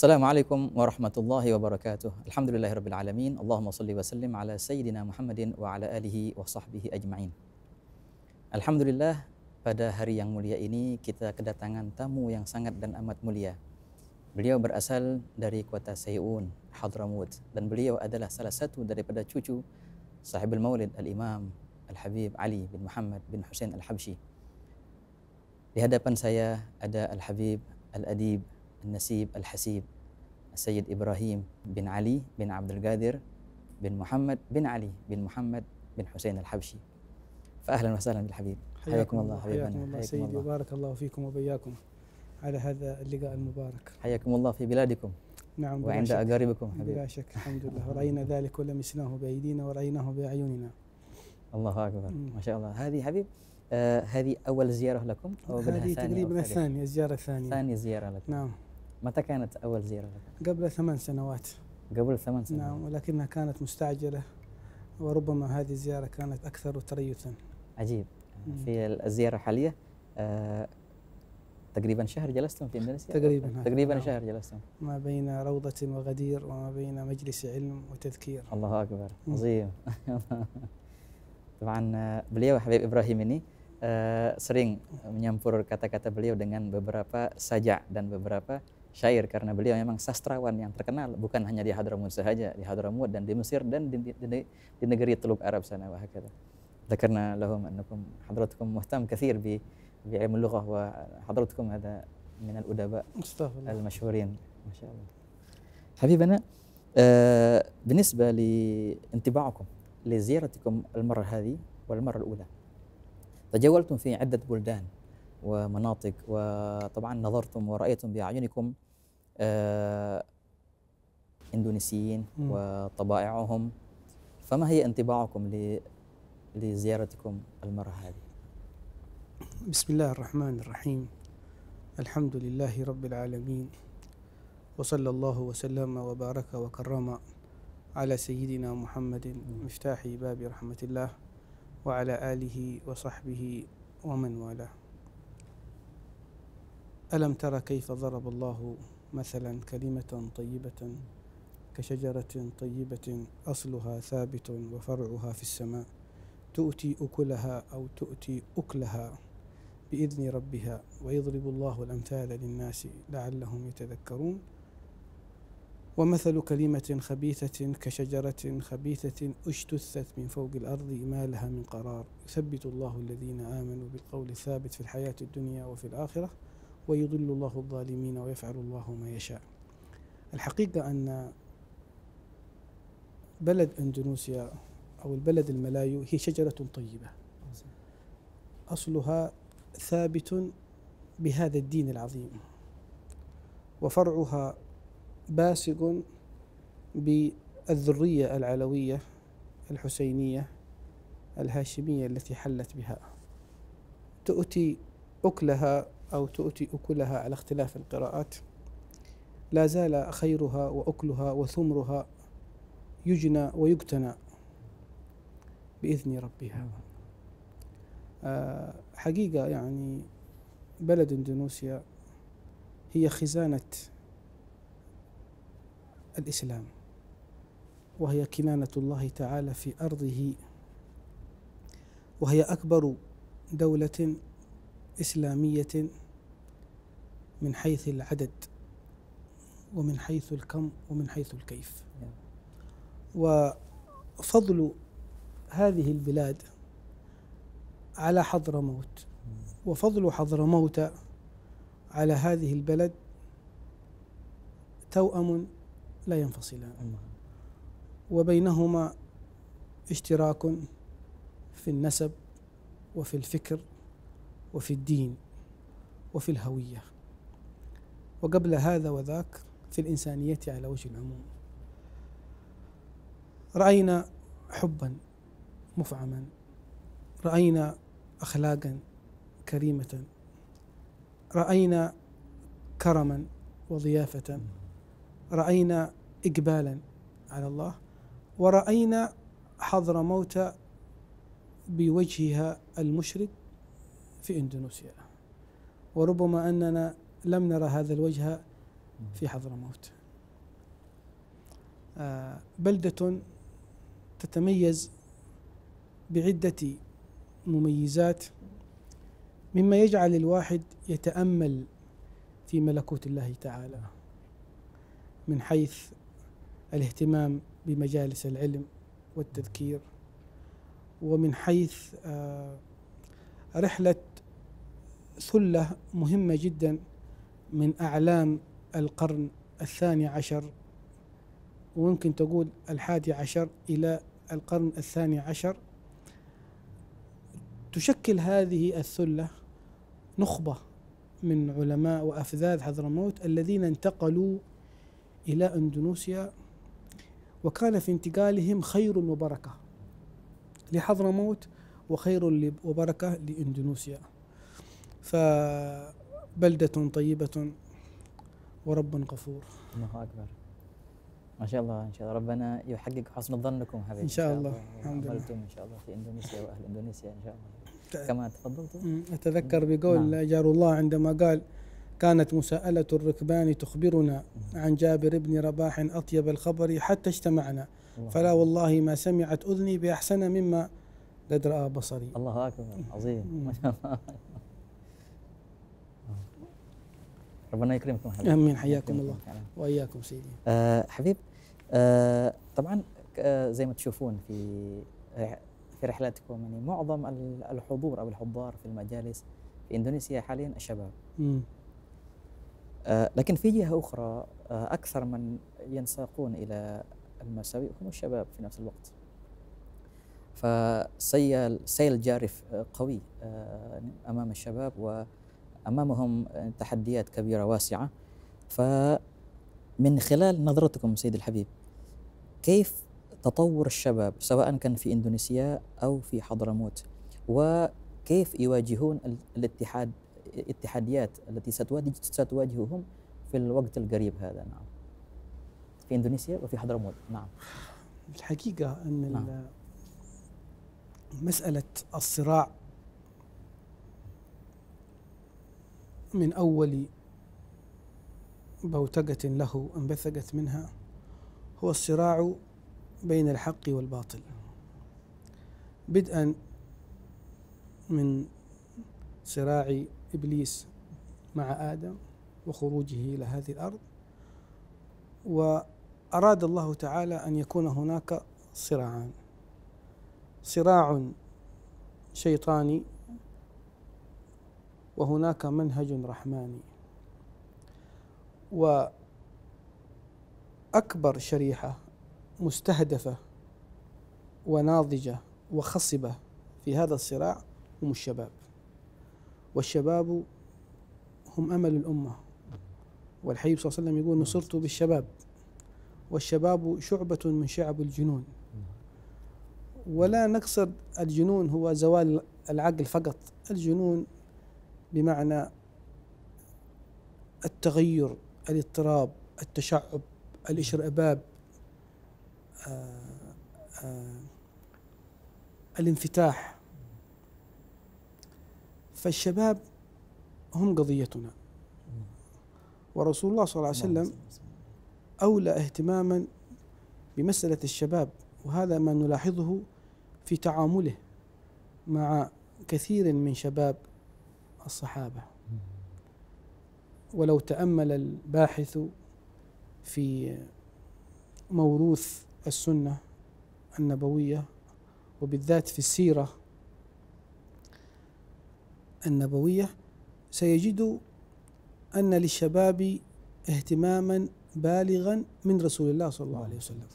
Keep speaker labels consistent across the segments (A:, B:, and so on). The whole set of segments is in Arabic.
A: Assalamualaikum warahmatullahi wabarakatuh. Alhamdulillahirabbil Allahumma salli wa sallim ala sayidina Muhammadin wa ala alihi wa sahbihi ajma'in. Alhamdulillah pada hari yang mulia ini kita kedatangan tamu yang sangat dan amat mulia. Beliau berasal dari kota Sayyun, Hadramut dan beliau adalah salah satu daripada cucu sahibul maulid al-Imam Al-Habib Ali bin Muhammad bin Hussein Al-Habshi. Di hadapan saya ada Al-Habib Al-Adib النسيب الحسيب السيد إبراهيم بن علي بن عبد القادر بن محمد بن علي بن محمد بن حسين الحبشي فأهلا وسهلا بالحبيب حياكم, الله حبيبنا حياكم الله سيدي بارك
B: وبارك الله فيكم وبياكم على هذا اللقاء المبارك
A: حياكم الله في بلادكم نعم وعند شك. أقاربكم بلا
B: شك الحمد لله رأينا ذلك ولمسناه بأيدينا ورأيناه بأعيننا
A: الله أكبر ما شاء الله هذه حبيب آه هذه أول زيارة لكم أو هذه تقريبا الثانية الزيارة الثانية ثاني زيارة لكم نعم متى كانت أول زيارة لك؟
B: قبل ثمان سنوات
A: قبل ثمان سنوات نعم
B: ولكنها كانت مستعجلة وربما هذه الزيارة كانت أكثر تريثا
A: عجيب في الزيارة الحالية آه تقريبا شهر جلستم في اندونيسيا تقريبا تقريبا نعم. شهر جلستم
B: ما بين روضة وغدير وما بين مجلس علم وتذكير
A: الله أكبر عظيم طبعا beliau Habib Ibrahim ini uh, sering menyampur kata-kata beliau dengan beberapa sajak dan beberapa syair karena beliau memang sastrawan yang terkenal bukan hanya di Hadramaut saja di Hadramaut dan di Mesir dan di, di, di negeri Teluk Arab sana wahakata. ذكرنا لهم انكم حضرتكم مهتم كثير ب بعلم اللغه وحضرتكم هذا من الادباء المشهورين ما شاء الله. حبيبنا آه بالنسبه لانطباعكم لزيارتكم المره هذه والمره الاولى تجولتم في عده بلدان ومناطق وطبعا نظرتم ورأيتم بأعينكم آه، إندونيسيين وطبائعهم فما هي انطباعكم لزيارتكم المرة هذه؟
B: بسم الله الرحمن الرحيم الحمد لله رب العالمين وصلى الله وسلم وبارك وكرم على سيدنا محمد مفتاح باب رحمة الله وعلى آله وصحبه ومن والاه ألم ترى كيف ضرب الله مثلا كلمة طيبة كشجرة طيبة أصلها ثابت وفرعها في السماء تؤتي أكلها أو تؤتي أكلها بإذن ربها ويضرب الله الأمثال للناس لعلهم يتذكرون ومثل كلمة خبيثة كشجرة خبيثة اجتثت من فوق الأرض ما لها من قرار يثبت الله الذين آمنوا بالقول الثابت في الحياة الدنيا وفي الآخرة ويضل الله الظالمين ويفعل الله ما يشاء الحقيقة أن بلد أندونيسيا أو البلد الملايو هي شجرة طيبة أصلها ثابت بهذا الدين العظيم وفرعها باسق بالذرية العلوية الحسينية الهاشمية التي حلت بها تؤتي أكلها أو تؤتي أكلها على اختلاف القراءات لا زال خيرها وأكلها وثمرها يجنى ويقتنى بإذن ربها آه، حقيقة يعني بلد إندونيسيا هي خزانة الإسلام وهي كنانة الله تعالى في أرضه وهي أكبر دولة إسلامية من حيث العدد ومن حيث الكم ومن حيث الكيف نعم. وفضل هذه البلاد على حضرموت نعم. وفضل حضرموت على هذه البلد توأم لا ينفصلان نعم. وبينهما اشتراك في النسب وفي الفكر وفي الدين وفي الهويه وقبل هذا وذاك في الإنسانية على وجه العموم رأينا حبا مفعما رأينا أخلاقا كريمة رأينا كرما وضيافة رأينا إقبالا على الله ورأينا حضر موت بوجهها المشرق في إندونيسيا وربما أننا لم نرى هذا الوجه في حضرموت آه، بلدة تتميز بعدة مميزات مما يجعل الواحد يتأمل في ملكوت الله تعالى من حيث الاهتمام بمجالس العلم والتذكير ومن حيث آه، رحلة ثلة مهمة جدا من أعلام القرن الثاني عشر وممكن تقول الحادي عشر إلى القرن الثاني عشر تشكل هذه الثلة نخبة من علماء وأفذاذ حضرموت الذين انتقلوا إلى أندونيسيا وكان في انتقالهم خير وبركة لحضرموت وخير وبركة لإندونيسيا ف بلدة طيبة ورب غفور
A: الله أكبر ما شاء الله ان شاء الله ربنا يحقق حسن ظنكم هذا ان شاء الله الحمد لله ان شاء الله في اندونيسيا واهل اندونيسيا ان شاء الله كما تفضلتم اتذكر بقول نعم.
B: جار الله عندما قال كانت مساءلة الركبان تخبرنا عن جابر بن رباح أطيب الخبر حتى اجتمعنا فلا والله ما سمعت أذني بأحسن مما راى بصري الله أكبر عظيم ما شاء الله ربنا يكرمكم حبيبي امين حياكم الله واياكم سيدي
A: آه حبيب آه طبعا آه زي ما تشوفون في في رحلاتكم يعني معظم الحضور او الحضار في المجالس في اندونيسيا حاليا الشباب آه لكن في جهه اخرى آه اكثر من ينساقون الى المساوي هم الشباب في نفس الوقت فسيل السيل الجارف قوي آه، امام الشباب امامهم تحديات كبيره واسعه فمن خلال نظرتكم سيد الحبيب كيف تطور الشباب سواء كان في اندونيسيا او في حضرموت وكيف يواجهون الاتحاد الاتحاديات التي ستواجه ستواجههم في الوقت القريب هذا نعم في اندونيسيا وفي حضرموت نعم
B: الحقيقه ان نعم. مساله الصراع من أول بوتقة له انبثقت منها هو الصراع بين الحق والباطل بدءا من صراع إبليس مع آدم وخروجه إلى هذه الأرض وأراد الله تعالى أن يكون هناك صراعان صراع شيطاني وهناك منهج رحماني واكبر شريحه مستهدفه وناضجه وخصبه في هذا الصراع هم الشباب والشباب هم امل الامه والحبيب صلى الله عليه وسلم يقول نصرت بالشباب والشباب شعبه من شعب الجنون ولا نقصد الجنون هو زوال العقل فقط الجنون بمعنى التغير الاضطراب التشعب الاشرباب آه، آه، الانفتاح فالشباب هم قضيتنا ورسول الله صلى الله عليه وسلم اولى اهتماما بمساله الشباب وهذا ما نلاحظه في تعامله مع كثير من شباب الصحابة ولو تأمل الباحث في موروث السنة النبوية وبالذات في السيرة النبوية سيجد أن للشباب اهتماما بالغا من رسول الله صلى الله عليه وسلم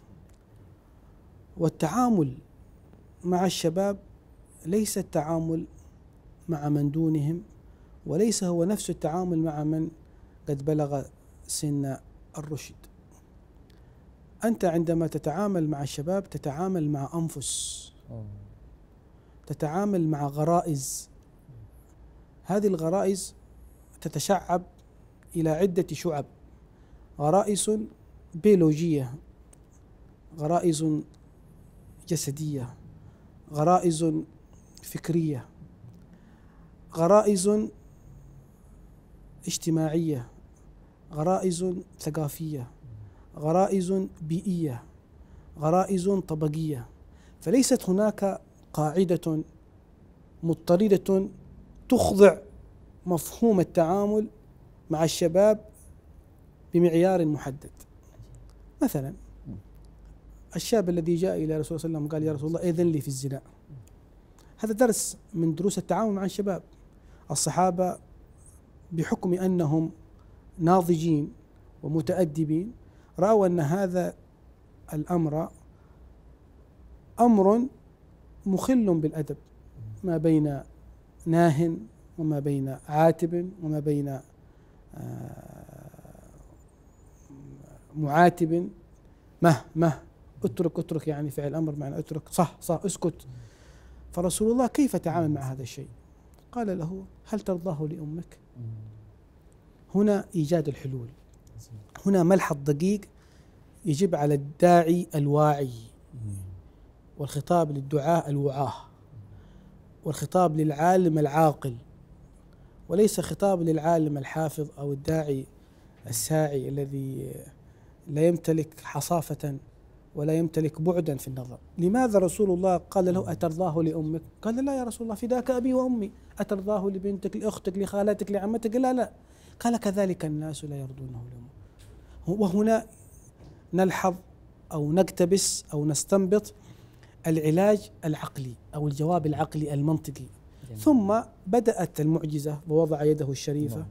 B: والتعامل مع الشباب ليس التعامل مع من دونهم وليس هو نفس التعامل مع من قد بلغ سن الرشد أنت عندما تتعامل مع الشباب تتعامل مع أنفس تتعامل مع غرائز هذه الغرائز تتشعب إلى عدة شعب غرائز بيولوجية غرائز جسدية غرائز فكرية غرائز اجتماعية غرائز ثقافية غرائز بيئية غرائز طبقية فليست هناك قاعدة مضطردة تخضع مفهوم التعامل مع الشباب بمعيار محدد مثلا الشاب الذي جاء إلى رسول الله صلى الله عليه وسلم قال يا رسول الله إذن لي في الزنا هذا درس من دروس التعامل مع الشباب الصحابة بحكم انهم ناضجين ومتادبين راوا ان هذا الامر امر مخل بالادب ما بين ناه وما بين عاتب وما بين آه، معاتب مه مه اترك اترك يعني فعل امر معنى اترك صح صح اسكت فرسول الله كيف تعامل مع هذا الشيء؟ قال له هل ترضاه لامك؟ هنا إيجاد الحلول نعم. هنا ملحظ دقيق يجب على الداعي الواعي والخطاب للدعاء الوعاة والخطاب للعالم العاقل وليس خطاب للعالم الحافظ أو الداعي الساعي الذي لا يمتلك حصافة ولا يمتلك بعدا في النظر لماذا رسول الله قال له أترضاه لأمك قال لا يا رسول الله فداك أبي وأمي أترضاه لبنتك لأختك لخالتك لعمتك لا لا قال كذلك الناس لا يرضونه لهم وهنا نلحظ أو نقتبس أو نستنبط العلاج العقلي أو الجواب العقلي المنطقي جميل. ثم بدأت المعجزة ووضع يده الشريفة نعم.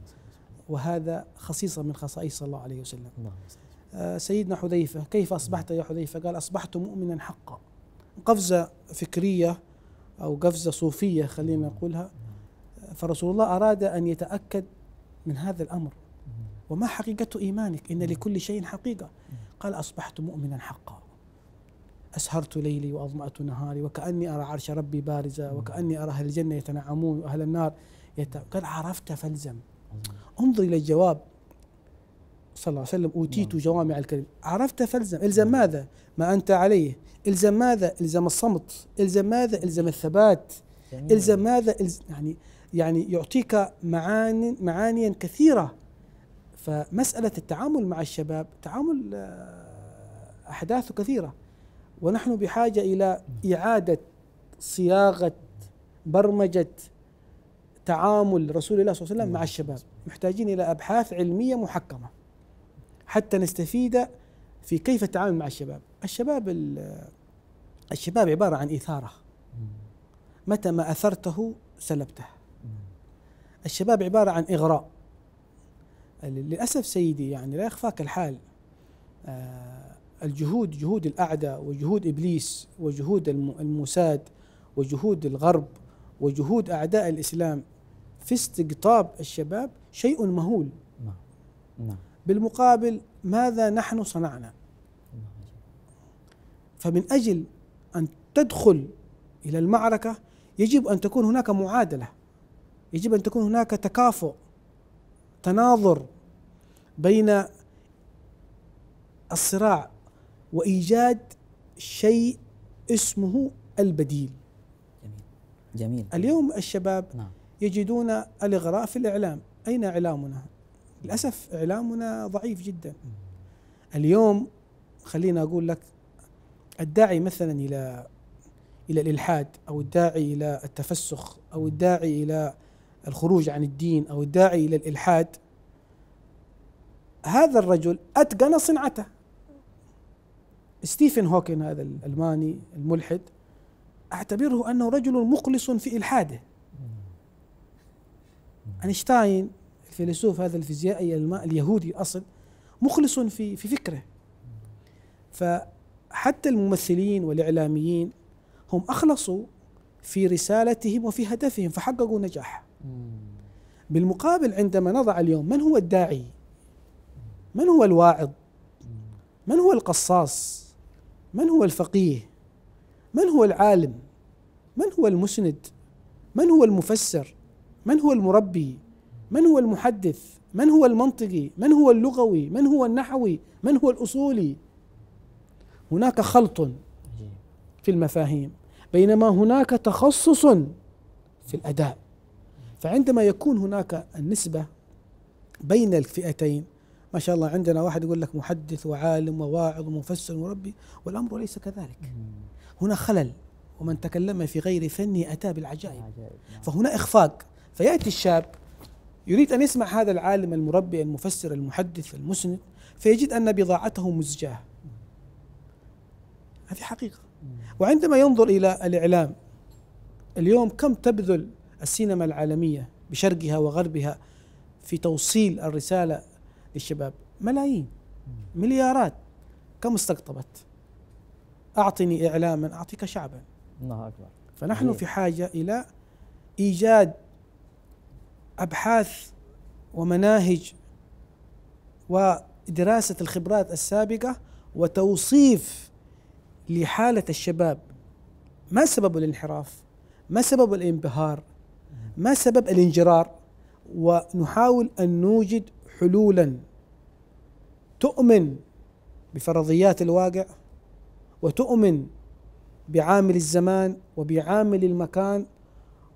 B: وهذا خصيصة من خصائص الله عليه وسلم نعم. آه سيدنا حذيفة كيف أصبحت يا حذيفة قال أصبحت مؤمنا حقا قفزة فكرية أو قفزة صوفية خلينا نعم. نقولها فرسول الله أراد أن يتأكد من هذا الأمر وما حقيقة إيمانك إن لكل شيء حقيقة قال أصبحت مؤمنا حقا أسهرت ليلي وأظمأت نهاري وكأني أرى عرش ربي بارزا وكأني أرى أهل الجنة يتنعمون وأهل النار يت... قال عرفت فالزم انظر إلى الجواب صلى الله عليه وسلم أوتيت نعم. جوامع الكلم عرفت فالزم إلزم نعم. ماذا ما أنت عليه إلزم ماذا إلزم الصمت إلزم ماذا إلزم الثبات إلزم ماذا إلزم يعني يعني يعطيك معاني معانيا كثيره فمساله التعامل مع الشباب تعامل آه، احداثه كثيره ونحن بحاجه الى اعاده صياغه برمجه تعامل رسول الله صلى الله عليه وسلم مع نعم. الشباب محتاجين الى ابحاث علميه محكمه حتى نستفيد في كيف التعامل مع الشباب الشباب الشباب عباره عن اثاره متى ما اثرته سلبته الشباب عبارة عن إغراء للأسف سيدي يعني لا يخفاك الحال آه، الجهود جهود الأعداء وجهود إبليس وجهود الموساد وجهود الغرب وجهود أعداء الإسلام في استقطاب الشباب شيء مهول
A: نعم. نعم
B: بالمقابل ماذا نحن صنعنا فمن أجل أن تدخل إلى المعركة يجب أن تكون هناك معادلة يجب ان تكون هناك تكافؤ تناظر بين الصراع وايجاد شيء اسمه البديل
A: جميل جميل
B: اليوم الشباب نعم. يجدون الاغراء في الاعلام اين اعلامنا للاسف اعلامنا ضعيف جدا اليوم خلينا اقول لك الداعي مثلا الى الى الالحاد او الداعي الى التفسخ او الداعي الى الخروج عن الدين أو الداعي إلى الإلحاد هذا الرجل أتقن صنعته ستيفن هوكن هذا الألماني الملحد أعتبره أنه رجل مخلص في إلحاده أينشتاين الفيلسوف هذا الفيزيائي اليهودي أصل مخلص في في فكره فحتى الممثلين والإعلاميين هم أخلصوا في رسالتهم وفي هدفهم فحققوا نجاح بالمقابل عندما نضع اليوم من هو الداعي من هو الواعظ من هو القصاص من هو الفقيه من هو العالم من هو المسند من هو المفسر من هو المربي من هو المحدث من هو المنطقي من هو اللغوي من هو النحوي من هو الاصولي هناك خلط في المفاهيم بينما هناك تخصص في الاداء فعندما يكون هناك النسبة بين الفئتين ما شاء الله عندنا واحد يقول لك محدث وعالم وواعظ ومفسر ومربي والأمر ليس كذلك هنا خلل ومن تكلم في غير فنه أتى بالعجائب نعم. فهنا إخفاق فيأتي الشاب يريد أن يسمع هذا العالم المربي المفسر المحدث المسند فيجد أن بضاعته مزجاة هذه حقيقة وعندما ينظر إلى الإعلام اليوم كم تبذل السينما العالميه بشرقها وغربها في توصيل الرساله للشباب ملايين مليارات كم استقطبت اعطني اعلاما اعطيك شعبا الله اكبر فنحن في حاجه الى ايجاد ابحاث ومناهج ودراسه الخبرات السابقه وتوصيف لحاله الشباب ما سبب الانحراف ما سبب الانبهار ما سبب الانجرار ونحاول ان نوجد حلولا تؤمن بفرضيات الواقع وتؤمن بعامل الزمان وبعامل المكان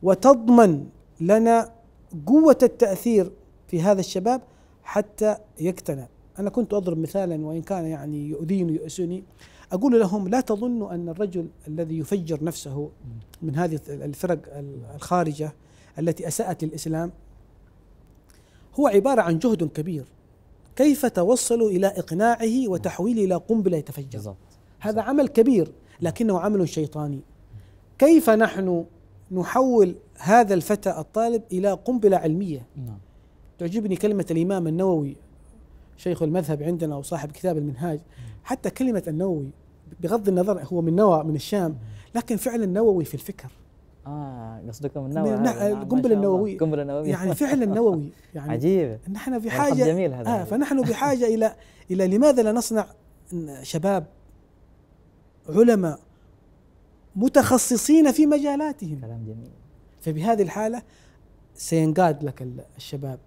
B: وتضمن لنا قوة التأثير في هذا الشباب حتى يقتنع أنا كنت أضرب مثالا وإن كان يعني يؤذيني ويؤسني أقول لهم لا تظنوا أن الرجل الذي يفجر نفسه من هذه الفرق الخارجة التي اساءت للاسلام هو عباره عن جهد كبير كيف توصلوا الى اقناعه وتحويله الى قنبله يتفجر هذا عمل كبير لكنه عمل شيطاني كيف نحن نحول هذا الفتى الطالب الى قنبله علميه نعم. تعجبني كلمه الامام النووي شيخ المذهب عندنا وصاحب كتاب المنهاج نعم. حتى كلمه النووي بغض النظر هو من نوى من الشام نعم. لكن فعلا نووي في الفكر
A: اه قصدكم النووي القنبله نعم، النوويه القنبله النوويه يعني فعلا نووي
B: يعني عجيب نحن بحاجه جميل هذا آه فنحن بحاجه الى الى لماذا لا نصنع شباب علماء متخصصين في مجالاتهم كلام جميل فبهذه الحاله سينقاد لك الشباب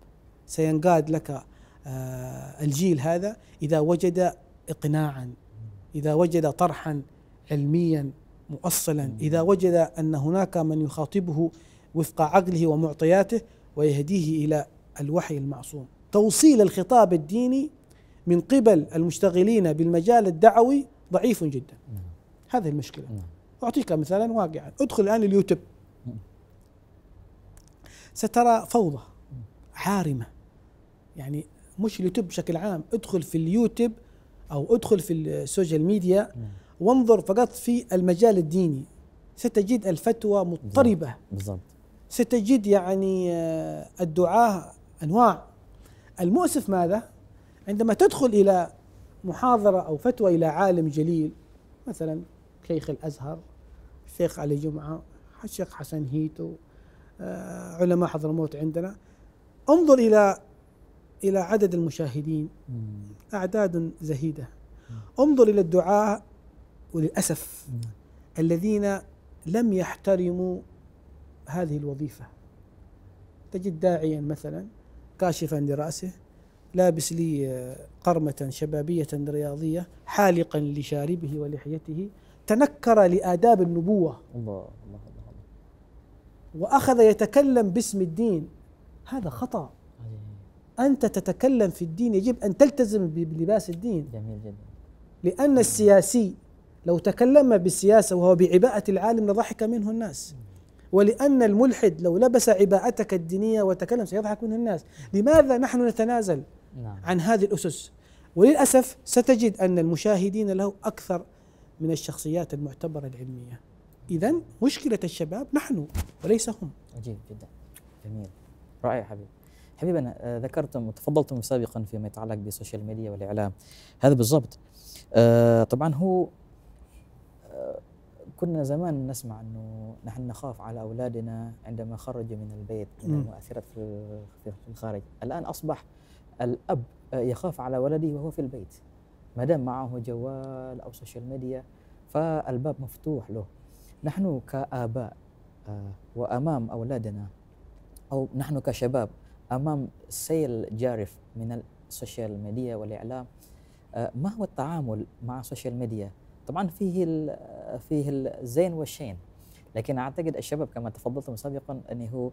B: سينقاد لك آه، الجيل هذا اذا وجد اقناعا اذا وجد طرحا علميا مؤصلا إذا وجد أن هناك من يخاطبه وفق عقله ومعطياته ويهديه إلى الوحي المعصوم توصيل الخطاب الديني من قبل المشتغلين بالمجال الدعوي ضعيف جدا هذه المشكلة أعطيك مثلا واقعا ادخل الآن اليوتيوب سترى فوضى عارمة يعني مش اليوتيوب بشكل عام ادخل في اليوتيوب أو ادخل في السوشيال ميديا وانظر فقط في المجال الديني ستجد الفتوى مضطربة بالضبط ستجد يعني آه، الدعاة أنواع المؤسف ماذا؟ عندما تدخل إلى محاضرة أو فتوى إلى عالم جليل مثلا شيخ الأزهر الشيخ علي جمعة الشيخ حسن هيتو آه، علماء حضرموت عندنا انظر إلى إلى عدد المشاهدين أعداد زهيدة انظر إلى الدعاء وللاسف الذين لم يحترموا هذه الوظيفه تجد داعيا مثلا كاشفا لراسه لابس لي آه، قرمة شبابية رياضية حالقا لشاربه ولحيته تنكر لآداب النبوة
A: الله الله الله
B: وأخذ يتكلم باسم الدين هذا خطأ أنت تتكلم في الدين يجب أن تلتزم بلباس الدين جميل جدا لأن السياسي لو تكلم بالسياسة وهو بعباءة العالم لضحك منه الناس ولأن الملحد لو لبس عباءتك الدينية وتكلم سيضحك منه الناس لماذا نحن نتنازل نعم. عن هذه الأسس وللأسف ستجد أن المشاهدين له أكثر من الشخصيات المعتبرة العلمية إذا مشكلة الشباب نحن وليس هم
A: عجيب جدا جميل رائع حبيبي
B: حبيبنا آه،
A: ذكرتم وتفضلتم سابقا فيما يتعلق بالسوشيال ميديا والإعلام هذا بالضبط آه، طبعا هو كنا زمان نسمع أنه نحن نخاف على أولادنا عندما خرجوا من البيت من المؤثرات في الخارج الآن أصبح الأب يخاف على ولده وهو في البيت ما دام معه جوال أو سوشيال ميديا فالباب مفتوح له نحن كآباء آه، وأمام أولادنا أو نحن كشباب أمام سيل جارف من السوشيال ميديا والإعلام آه، ما هو التعامل مع السوشيال ميديا طبعا فيه الـ فيه الزين والشين لكن اعتقد الشباب كما تفضلتم سابقا انه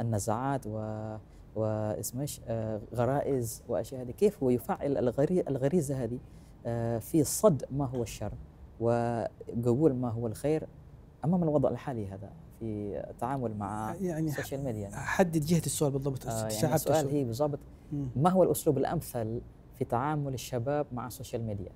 A: النزعات و واسمش آه، غرائز واشياء هذه كيف هو يفعل الغريزه هذه آه، في صد ما هو الشر وقبول ما هو الخير امام الوضع الحالي هذا في التعامل مع آه، يعني السوشيال ميديا يعني
B: حدد جهه السؤال بالضبط آه يعني السؤال هي
A: بالضبط ما هو الاسلوب الامثل في تعامل الشباب مع السوشيال ميديا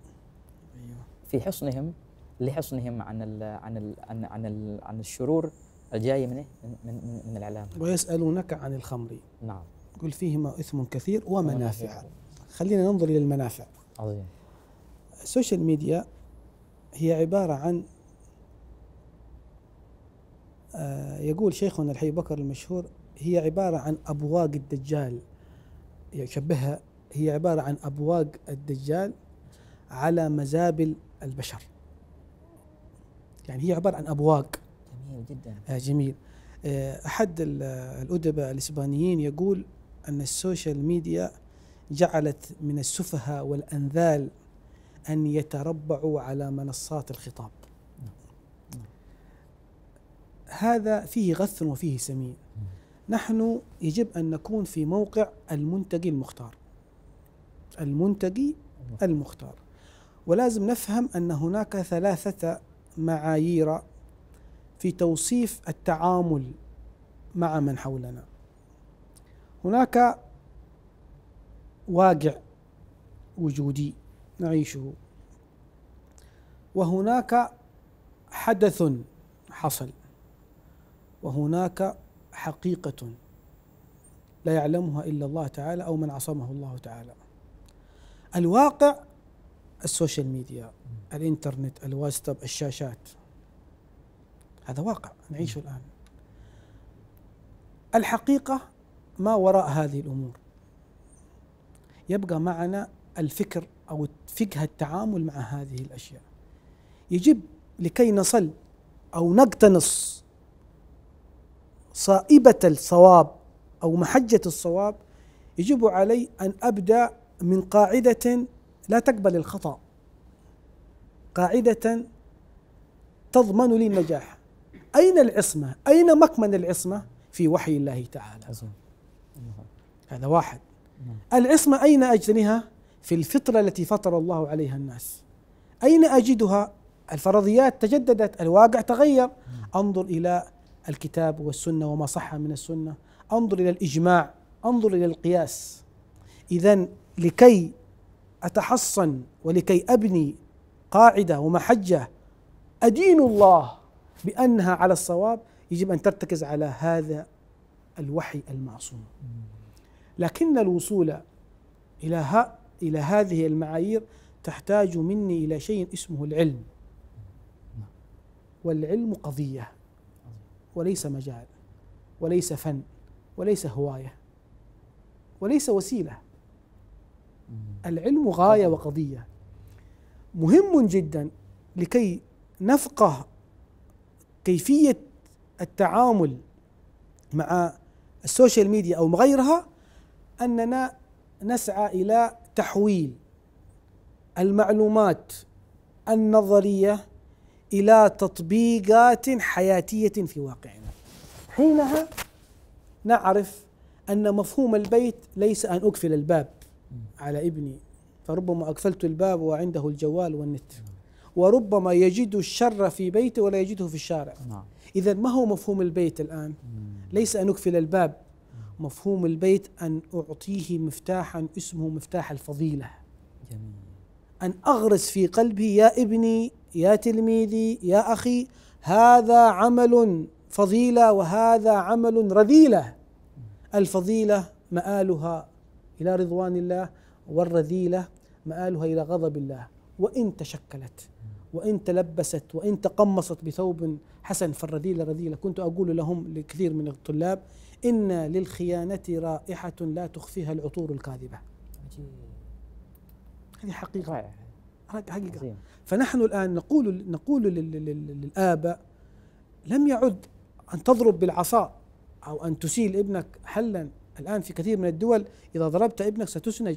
A: في حصنهم لحصنهم عن الـ عن الـ عن عن, الـ عن الشرور الجايه إيه؟ من من من الاعلام
B: ويسالونك عن الخمر نعم قل فيهما اثم كثير ومنافع خلينا ننظر الى المنافع عظيم السوشيال ميديا هي عباره عن آه، يقول شيخنا الحي بكر المشهور هي عباره عن ابواق الدجال يشبهها هي عباره عن ابواق الدجال على مزابل البشر يعني هي عبارة عن أبواق جميل جدا آه، جميل آه، أحد الأدباء الإسبانيين يقول أن السوشيال ميديا جعلت من السفهاء والأنذال أن يتربعوا على منصات الخطاب هذا فيه غث وفيه سمين نحن يجب أن نكون في موقع المنتقي المختار المنتقي المختار ولازم نفهم ان هناك ثلاثه معايير في توصيف التعامل مع من حولنا هناك واقع وجودي نعيشه وهناك حدث حصل وهناك حقيقة لا يعلمها إلا الله تعالى أو من عصمه الله تعالى الواقع السوشيال ميديا الانترنت الواتساب الشاشات هذا واقع نعيشه الآن الحقيقة ما وراء هذه الأمور يبقى معنا الفكر أو فقه التعامل مع هذه الأشياء يجب لكي نصل أو نقتنص صائبة الصواب أو محجة الصواب يجب علي أن أبدأ من قاعدة لا تقبل الخطأ قاعدة تضمن لي النجاح أين العصمة؟ أين مكمن العصمة؟ في وحي الله تعالى هذا واحد نعم. العصمة أين أجدها؟ في الفطرة التي فطر الله عليها الناس أين أجدها؟ الفرضيات تجددت الواقع تغير نعم. أنظر إلى الكتاب والسنة وما صح من السنة انظر إلى الإجماع انظر إلى القياس إذا لكي أتحصن ولكي أبني قاعدة ومحجة أدين الله بأنها على الصواب يجب أن ترتكز على هذا الوحي المعصوم لكن الوصول إلى ها إلى هذه المعايير تحتاج مني إلى شيء اسمه العلم والعلم قضية وليس مجال وليس فن وليس هواية وليس وسيلة العلم غاية وقضية مهم جدا لكي نفقه كيفية التعامل مع السوشيال ميديا أو غيرها أننا نسعى إلى تحويل المعلومات النظرية إلى تطبيقات حياتية في واقعنا حينها نعرف أن مفهوم البيت ليس أن أقفل الباب على ابني فربما أقفلت الباب وعنده الجوال والنت وربما يجد الشر في بيته ولا يجده في الشارع نعم. إذا ما هو مفهوم البيت الآن ليس أن أقفل الباب مفهوم البيت أن أعطيه مفتاحا اسمه مفتاح الفضيلة جميل. أن أغرس في قلبي يا ابني يا تلميذي يا أخي هذا عمل فضيلة وهذا عمل رذيلة الفضيلة مآلها إلى رضوان الله والرذيلة مآلها إلى غضب الله وإن تشكلت وإن تلبست وإن تقمصت بثوب حسن فالرذيلة رذيلة كنت أقول لهم لكثير من الطلاب إن للخيانة رائحة لا تخفيها العطور الكاذبة هذه حقيقة حقيقة فنحن الآن نقول نقول للآباء لم يعد أن تضرب بالعصا أو أن تسيل ابنك حلا الآن في كثير من الدول إذا ضربت ابنك ستسنج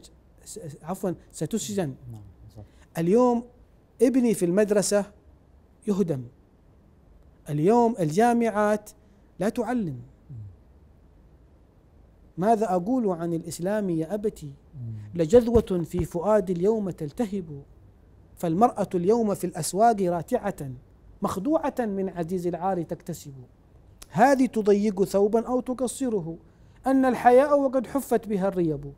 B: عفوا ستسجن نعم، اليوم ابني في المدرسة يهدم اليوم الجامعات لا تعلم ماذا أقول عن الإسلام يا أبتي لجذوة في فؤادي اليوم تلتهب فالمرأة اليوم في الأسواق راتعة مخدوعة من عزيز العار تكتسب هذه تضيق ثوبا أو تقصره أن الحياء وقد حفت بها الريب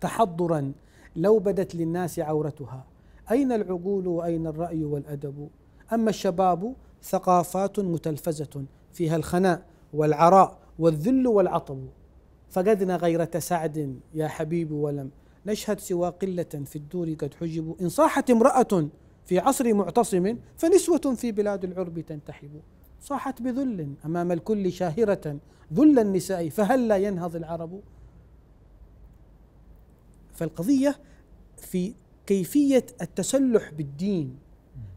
B: تحضرا لو بدت للناس عورتها أين العقول وأين الرأي والأدب أما الشباب ثقافات متلفزة فيها الخناء والعراء والذل والعطب فقدنا غيرة سعد يا حبيب ولم نشهد سوى قلة في الدور قد حجبوا إن صاحت امرأة في عصر معتصم فنسوة في بلاد العرب تنتحب صاحت بذل أمام الكل شاهرة ذل النساء فهل لا ينهض العرب فالقضية في كيفية التسلح بالدين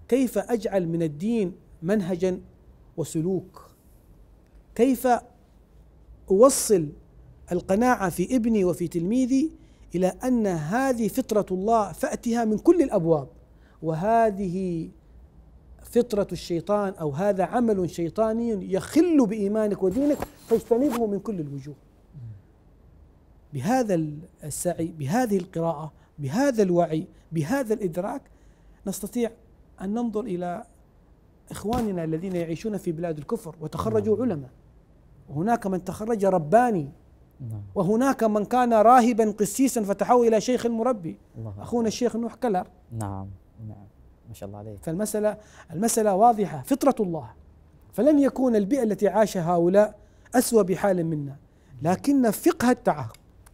B: كيف أجعل من الدين منهجا وسلوك كيف أوصل القناعة في ابني وفي تلميذي إلى أن هذه فطرة الله فأتها من كل الأبواب وهذه فطرة الشيطان أو هذا عمل شيطاني يخل بإيمانك ودينك فاجتنبه من كل الوجوه بهذا السعي بهذه القراءة بهذا الوعي بهذا الإدراك نستطيع أن ننظر إلى إخواننا الذين يعيشون في بلاد الكفر وتخرجوا نعم. علماء وهناك من تخرج رباني نعم. وهناك من كان راهبا قسيسا فتحول إلى شيخ مربي أخونا الشيخ نوح كلر
A: نعم نعم
B: ما شاء الله عليه فالمسألة المسألة واضحة فطرة الله فلن يكون البيئة التي عاشها هؤلاء أسوأ بحال منا لكن فقه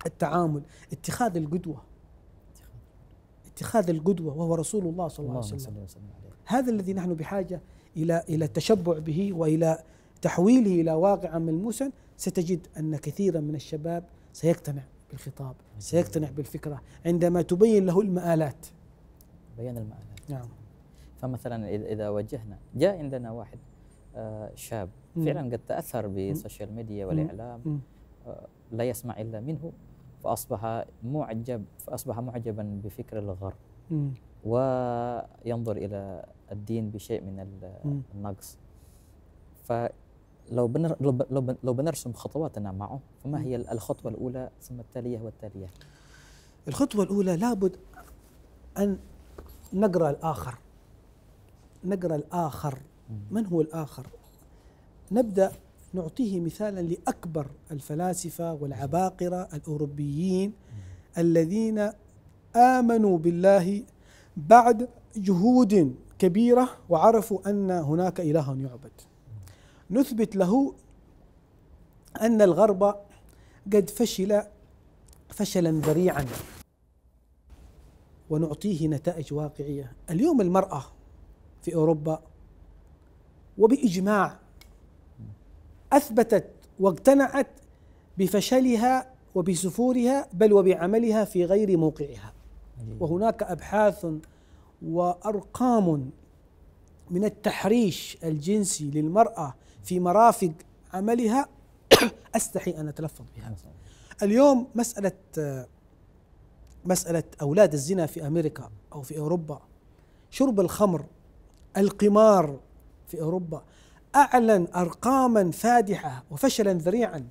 B: التعامل اتخاذ القدوة اتخاذ القدوة وهو رسول الله صلى الله عليه وسلم هذا الذي نحن بحاجة إلى إلى التشبع به وإلى تحويله إلى واقع ملموسا ستجد أن كثيرا من الشباب سيقتنع بالخطاب سيقتنع بالفكرة عندما تبين له المآلات
A: بيان المآلات نعم فمثلا إذا وجهنا جاء عندنا واحد آه، شاب فعلا قد تاثر بالسوشيال ميديا والاعلام آه، لا يسمع الا منه فاصبح معجب فاصبح معجبا بفكر الغرب وينظر الى الدين بشيء من النقص فلو بنر لو بنرسم خطواتنا معه فما هي الخطوه الاولى ثم التاليه
B: والتاليه الخطوه الاولى لابد ان نقرا الاخر نقرا الاخر من هو الاخر نبدأ نعطيه مثالا لأكبر الفلاسفة والعباقرة الأوروبيين الذين آمنوا بالله بعد جهود كبيرة وعرفوا أن هناك إله يعبد نثبت له أن الغرب قد فشل فشلا ذريعا ونعطيه نتائج واقعية اليوم المرأة في أوروبا وبإجماع اثبتت واقتنعت بفشلها وبسفورها بل وبعملها في غير موقعها وهناك ابحاث وارقام من التحريش الجنسي للمراه في مرافق عملها استحي ان اتلفظ بها اليوم مساله مساله اولاد الزنا في امريكا او في اوروبا شرب الخمر القمار في اوروبا أعلن أرقاما فادحة وفشلا ذريعا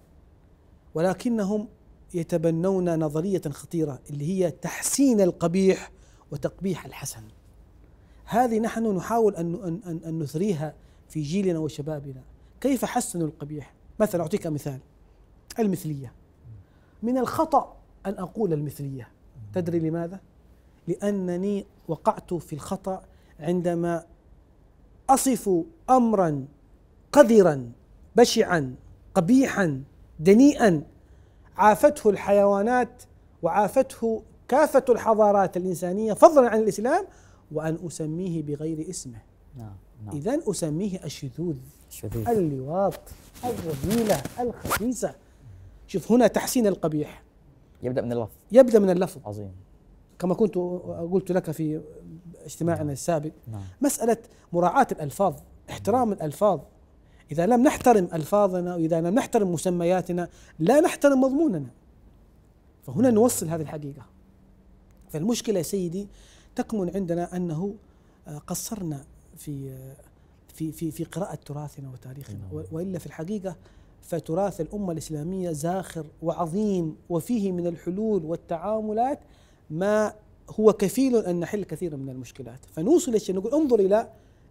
B: ولكنهم يتبنون نظرية خطيرة اللي هي تحسين القبيح وتقبيح الحسن هذه نحن نحاول أن, أن, أن, نثريها في جيلنا وشبابنا كيف حسنوا القبيح مثلا أعطيك مثال المثلية من الخطأ أن أقول المثلية تدري لماذا؟ لأنني وقعت في الخطأ عندما أصف أمرا قذرا بشعا قبيحا دنيئا عافته الحيوانات وعافته كافة الحضارات الإنسانية فضلا عن الإسلام وأن أسميه بغير اسمه نعم نعم إذا أسميه الشذوذ الشذوذ اللواط الرذيلة الخبيثة شوف هنا تحسين القبيح يبدأ من اللفظ يبدأ من اللفظ عظيم كما كنت قلت لك في اجتماعنا نعم. السابق نعم. مسألة مراعاة الألفاظ احترام نعم. الألفاظ إذا لم نحترم ألفاظنا وإذا لم نحترم مسمياتنا لا نحترم مضموننا فهنا نوصل هذه الحقيقة فالمشكلة يا سيدي تكمن عندنا أنه آه، قصرنا في آه، في في في قراءة تراثنا وتاريخنا نعم. وإلا في الحقيقة فتراث الأمة الإسلامية زاخر وعظيم وفيه من الحلول والتعاملات ما هو كفيل أن نحل كثيرا من المشكلات فنوصل نقول انظر إلى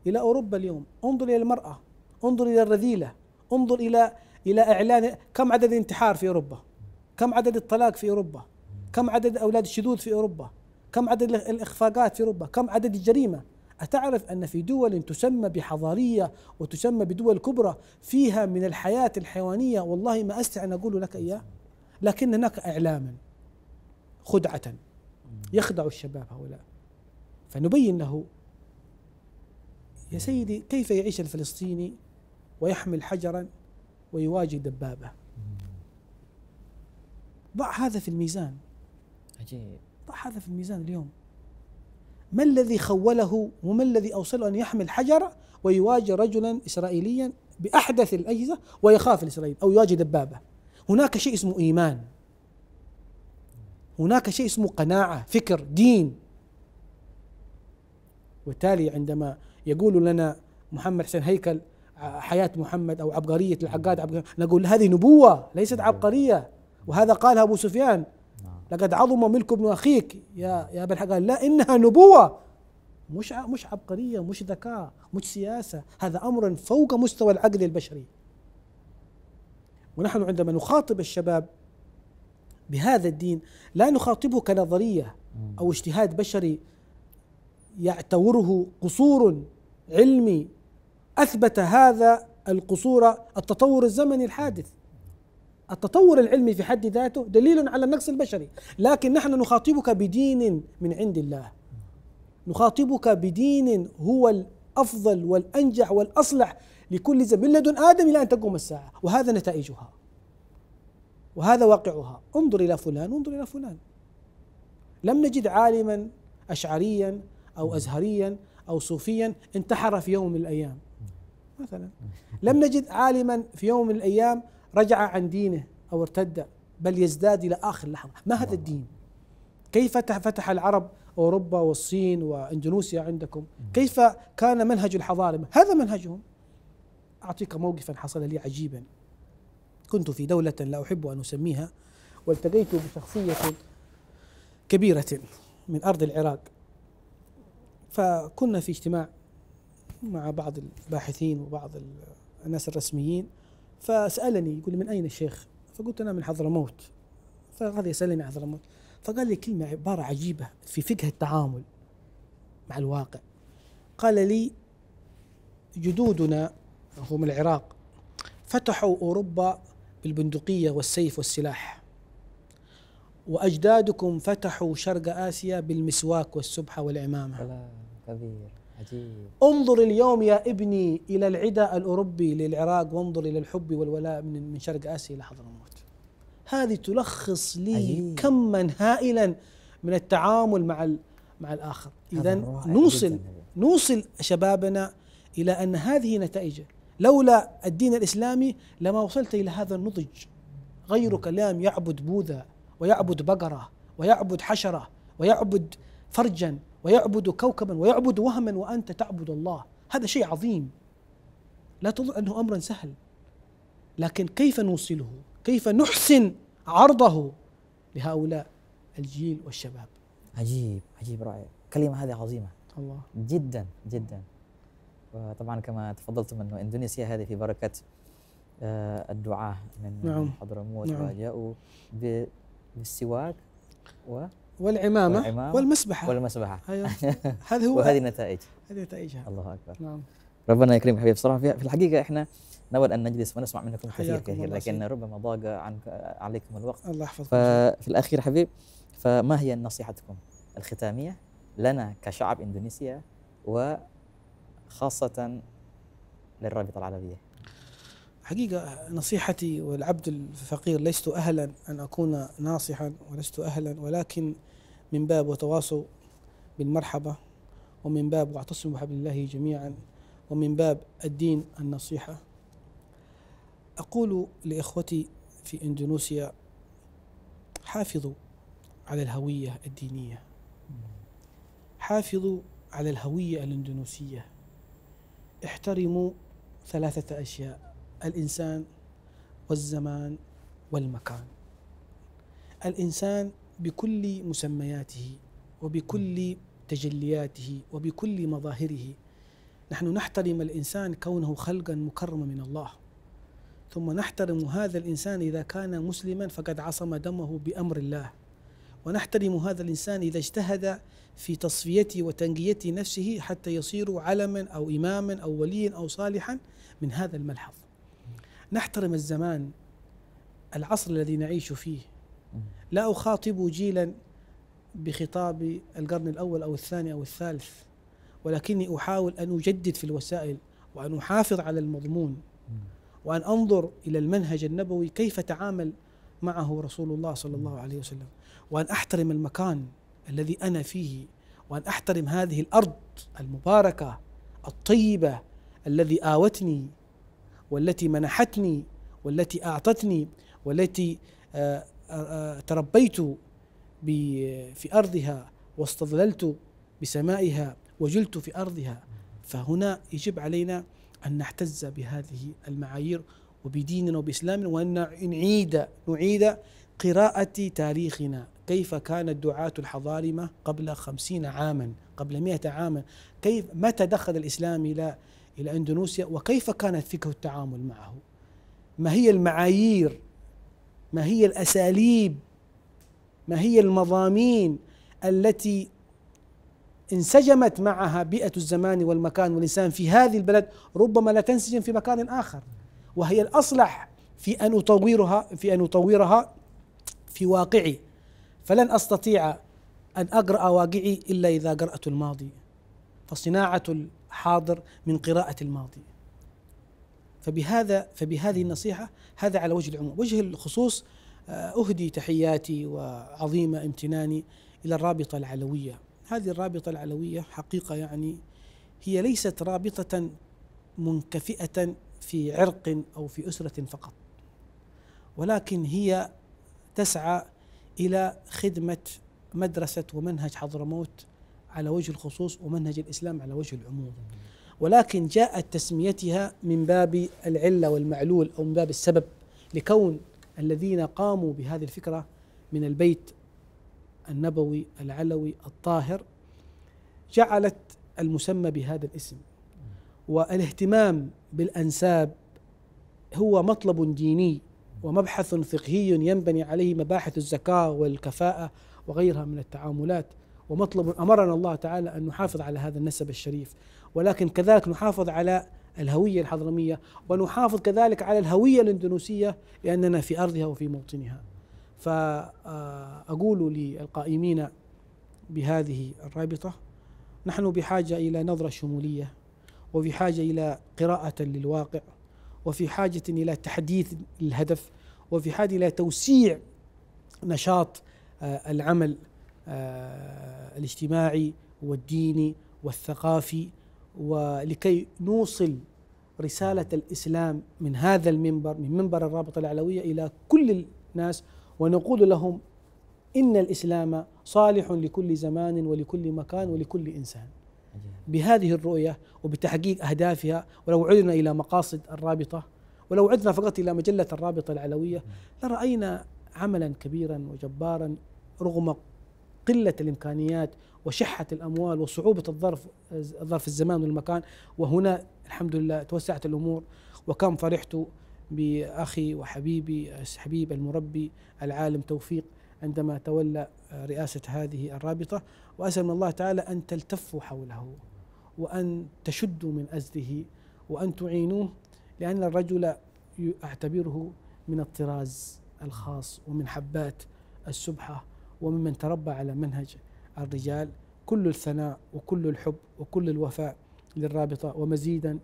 B: إلى أوروبا اليوم انظر إلى المرأة انظر الى الرذيله انظر الى الى اعلان كم عدد الانتحار في اوروبا كم عدد الطلاق في اوروبا كم عدد اولاد الشذوذ في اوروبا كم عدد الاخفاقات في اوروبا كم عدد الجريمه أتعرف أن في دول تسمى بحضارية وتسمى بدول كبرى فيها من الحياة الحيوانية والله ما أستطيع أن أقول لك إياه لكن هناك إعلاما خدعة يخدع الشباب هؤلاء فنبين له يا سيدي كيف يعيش الفلسطيني ويحمل حجرا ويواجه دبابة ضع هذا في الميزان عجيب ضع هذا في الميزان اليوم ما الذي خوله وما الذي أوصله أن يحمل حجرا ويواجه رجلا إسرائيليا بأحدث الأجهزة ويخاف الإسرائيلي أو يواجه دبابة هناك شيء اسمه إيمان هناك شيء اسمه قناعة فكر دين وبالتالي عندما يقول لنا محمد حسين هيكل حياة محمد أو عبقرية العقاد عبقرية نقول هذه نبوة ليست عبقرية وهذا قالها أبو سفيان نعم. لقد عظم ملك ابن أخيك يا يا أبا الحقاد لا إنها نبوة مش مش عبقرية مش ذكاء مش سياسة هذا أمر فوق مستوى العقل البشري ونحن عندما نخاطب الشباب بهذا الدين لا نخاطبه كنظرية أو اجتهاد بشري يعتوره قصور علمي اثبت هذا القصور التطور الزمني الحادث التطور العلمي في حد ذاته دليل على النقص البشري لكن نحن نخاطبك بدين من عند الله نخاطبك بدين هو الافضل والانجح والاصلح لكل زمن من لدن ادم الى ان تقوم الساعه وهذا نتائجها وهذا واقعها انظر الى فلان انظر الى فلان لم نجد عالما اشعريا او ازهريا او صوفيا انتحر في يوم من الايام مثلا لم نجد عالما في يوم من الايام رجع عن دينه او ارتد بل يزداد الى اخر لحظه ما هذا الدين كيف فتح العرب اوروبا والصين واندونيسيا عندكم كيف كان منهج الحضاره هذا منهجهم اعطيك موقفا حصل لي عجيبا كنت في دوله لا احب ان اسميها والتقيت بشخصيه كبيره من ارض العراق فكنا في اجتماع مع بعض الباحثين وبعض الناس الرسميين فسالني يقول لي من اين الشيخ؟ فقلت انا من حضرموت فهذا يسالني عن حضرموت فقال لي كلمه عباره عجيبه في فقه التعامل مع الواقع قال لي جدودنا هم العراق فتحوا اوروبا بالبندقيه والسيف والسلاح واجدادكم فتحوا شرق اسيا بالمسواك والسبحه والعمامه
A: كبير عجيب.
B: انظر اليوم يا ابني إلى العداء الأوروبي للعراق وانظر إلى الحب والولاء من من شرق آسيا إلى حضرموت هذه تلخص لي عجيب. كما هائلا من التعامل مع مع الآخر إذا نوصل جداً. نوصل شبابنا إلى أن هذه نتائجه لولا الدين الإسلامي لما وصلت إلى هذا النضج غيرك كلام يعبد بوذا ويعبد بقرة ويعبد حشرة ويعبد فرجا ويعبد كوكبا ويعبد وهما وأنت تعبد الله هذا شيء عظيم لا تظن أنه أمرا سهل لكن كيف نوصله كيف نحسن عرضه لهؤلاء الجيل والشباب
A: عجيب عجيب رائع كلمة هذه عظيمة الله جدا جدا وطبعا كما تفضلتم أنه إندونيسيا هذه في بركة آه، الدعاة من نعم. حضرموت نعم. وجاءوا بالسواك و والعمامة, والمسبحة والمسبحة أيوة. هذا هو وهذه النتائج هذه نتائجها الله أكبر نعم ربنا يكرمك حبيبي بصراحة في الحقيقة إحنا نود أن نجلس ونسمع منكم كثير كثير لكن ربما ضاق عنك عليكم الوقت الله يحفظك ففي الأخير حبيب فما هي نصيحتكم الختامية لنا كشعب إندونيسيا وخاصة للرابطة العربية
B: حقيقة نصيحتي والعبد الفقير لست أهلا أن أكون ناصحا ولست أهلا ولكن من باب وتواصوا بالمرحبة ومن باب واعتصموا بحبل الله جميعا ومن باب الدين النصيحة أقول لإخوتي في إندونيسيا حافظوا على الهوية الدينية حافظوا على الهوية الإندونيسية احترموا ثلاثة أشياء الإنسان والزمان والمكان الإنسان بكل مسمياته وبكل تجلياته وبكل مظاهره نحن نحترم الإنسان كونه خلقا مكرما من الله ثم نحترم هذا الإنسان إذا كان مسلما فقد عصم دمه بأمر الله ونحترم هذا الإنسان إذا اجتهد في تصفيته وتنقية نفسه حتى يصير علما أو إماما أو وليا أو صالحا من هذا الملحظ نحترم الزمان العصر الذي نعيش فيه لا أخاطب جيلا بخطاب القرن الأول أو الثاني أو الثالث ولكني أحاول أن أجدد في الوسائل وأن أحافظ على المضمون وأن أنظر إلى المنهج النبوي كيف تعامل معه رسول الله صلى الله عليه وسلم وأن أحترم المكان الذي أنا فيه وأن أحترم هذه الأرض المباركة الطيبة الذي آوتني والتي منحتني والتي أعطتني والتي آه، آه، تربيت في أرضها واستظللت بسمائها وجلت في أرضها فهنا يجب علينا أن نحتز بهذه المعايير وبديننا وبإسلامنا وأن نعيد نعيد قراءة تاريخنا كيف كان الدعاة الحضارمة قبل خمسين عاما قبل مئة عاما كيف متى دخل الإسلام إلى إلى إندونيسيا وكيف كانت فكرة التعامل معه ما هي المعايير ما هي الأساليب ما هي المضامين التي انسجمت معها بيئة الزمان والمكان والإنسان في هذه البلد ربما لا تنسجم في مكان آخر وهي الأصلح في أن أطورها في أن أطورها في واقعي فلن أستطيع أن أقرأ واقعي إلا إذا قرأت الماضي فصناعة حاضر من قراءة الماضي فبهذا فبهذه النصيحة هذا على وجه العموم وجه الخصوص آه، أهدي تحياتي وعظيم امتناني إلى الرابطة العلوية هذه الرابطة العلوية حقيقة يعني هي ليست رابطة منكفئة في عرق أو في أسرة فقط ولكن هي تسعى إلى خدمة مدرسة ومنهج حضرموت على وجه الخصوص ومنهج الإسلام على وجه العموم ولكن جاءت تسميتها من باب العلة والمعلول أو من باب السبب لكون الذين قاموا بهذه الفكرة من البيت النبوي العلوي الطاهر جعلت المسمى بهذا الاسم والاهتمام بالأنساب هو مطلب ديني ومبحث فقهي ينبني عليه مباحث الزكاة والكفاءة وغيرها من التعاملات ومطلب امرنا الله تعالى ان نحافظ على هذا النسب الشريف ولكن كذلك نحافظ على الهويه الحضرميه ونحافظ كذلك على الهويه الاندونيسيه لاننا في ارضها وفي موطنها. فاقول للقائمين بهذه الرابطه نحن بحاجه الى نظره شموليه وبحاجه الى قراءه للواقع وفي حاجه الى تحديث الهدف وفي حاجه الى توسيع نشاط العمل آه، الاجتماعي والديني والثقافي ولكي نوصل رسالة الإسلام من هذا المنبر من منبر الرابطة العلوية إلى كل الناس ونقول لهم إن الإسلام صالح لكل زمان ولكل مكان ولكل إنسان بهذه الرؤية وبتحقيق أهدافها ولو عدنا إلى مقاصد الرابطة ولو عدنا فقط إلى مجلة الرابطة العلوية لرأينا عملا كبيرا وجبارا رغم قله الامكانيات وشحه الاموال وصعوبه الظرف ظرف الزمان والمكان وهنا الحمد لله توسعت الامور وكم فرحت باخي وحبيبي حبيب المربي العالم توفيق عندما تولى رئاسه هذه الرابطه واسال من الله تعالى ان تلتفوا حوله وان تشدوا من ازره وان تعينوه لان الرجل اعتبره من الطراز الخاص ومن حبات السبحه وممن تربى على منهج الرجال كل الثناء وكل الحب وكل الوفاء للرابطة ومزيدا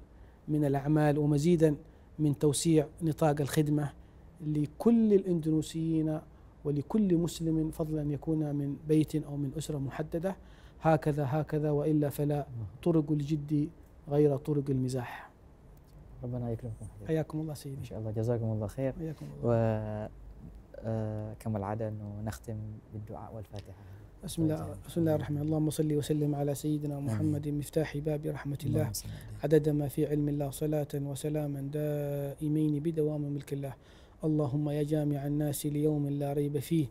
B: من الأعمال ومزيدا من توسيع نطاق الخدمة لكل الإندونيسيين ولكل مسلم فضلا أن يكون من بيت أو من أسرة محددة هكذا هكذا وإلا فلا طرق الجد غير طرق المزاح ربنا يكرمكم حياكم الله سيدي ان شاء
A: الله جزاكم الله خير حياكم الله آه، كما العادة أنه نختم بالدعاء والفاتحة
B: بسم الله طيب. بسم الله الرحمن الرحيم اللهم صل وسلم على سيدنا محمد مفتاح باب رحمة الله عدد ما في علم الله صلاة وسلاما دائمين بدوام ملك الله اللهم يا جامع الناس ليوم لا ريب فيه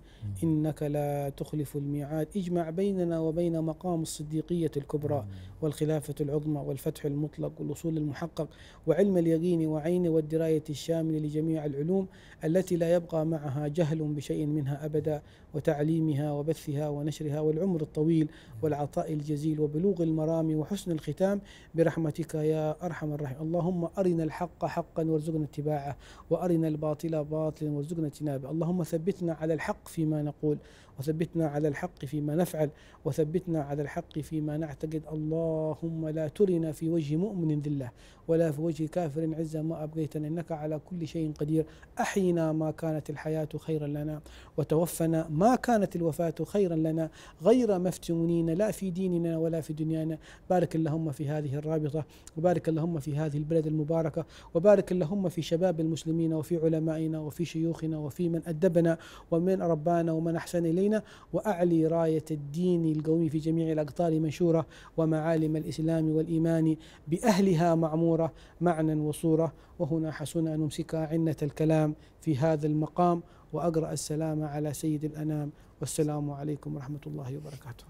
B: إنك لا تخلف الميعاد اجمع بيننا وبين مقام الصديقية الكبرى والخلافة العظمى والفتح المطلق والوصول المحقق وعلم اليقين وعين والدراية الشاملة لجميع العلوم التي لا يبقى معها جهل بشيء منها أبدا وتعليمها وبثها ونشرها والعمر الطويل والعطاء الجزيل وبلوغ المرام وحسن الختام برحمتك يا أرحم الراحمين اللهم أرنا الحق حقا وارزقنا اتباعه وأرنا الباطل باطلا وارزقنا اجتنابه اللهم ثبتنا على الحق فيما نقول وثبتنا على الحق فيما نفعل وثبتنا على الحق فيما نعتقد اللهم لا ترنا في وجه مؤمن ذله ولا في وجه كافر عزه ما ابقيتنا انك على كل شيء قدير احينا ما كانت الحياه خيرا لنا وتوفنا ما كانت الوفاه خيرا لنا غير مفتونين لا في ديننا ولا في دنيانا بارك اللهم في هذه الرابطه وبارك اللهم في هذه البلد المباركه وبارك اللهم في شباب المسلمين وفي علمائنا وفي شيوخنا وفي من ادبنا ومن ربانا ومن احسن الينا علينا وأعلي راية الدين القومي في جميع الأقطار منشورة ومعالم الإسلام والإيمان بأهلها معمورة معنى وصورة وهنا حسن أن نمسك عنة الكلام في هذا المقام وأقرأ السلام على سيد الأنام والسلام عليكم ورحمة الله وبركاته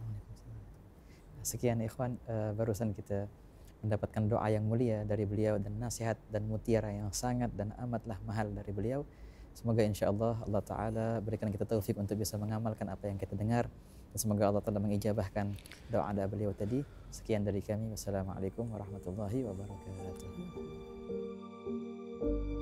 A: Sekian ikhwan eh, barusan kita mendapatkan doa yang mulia dari beliau dan nasihat dan mutiara yang sangat dan amatlah mahal dari beliau. Semoga insya Allah Allah Ta'ala berikan kita taufik untuk bisa mengamalkan apa yang kita dengar. Dan semoga Allah Ta'ala mengijabahkan doa anda beliau tadi. Sekian dari kami. Wassalamualaikum warahmatullahi wabarakatuh. Thank you.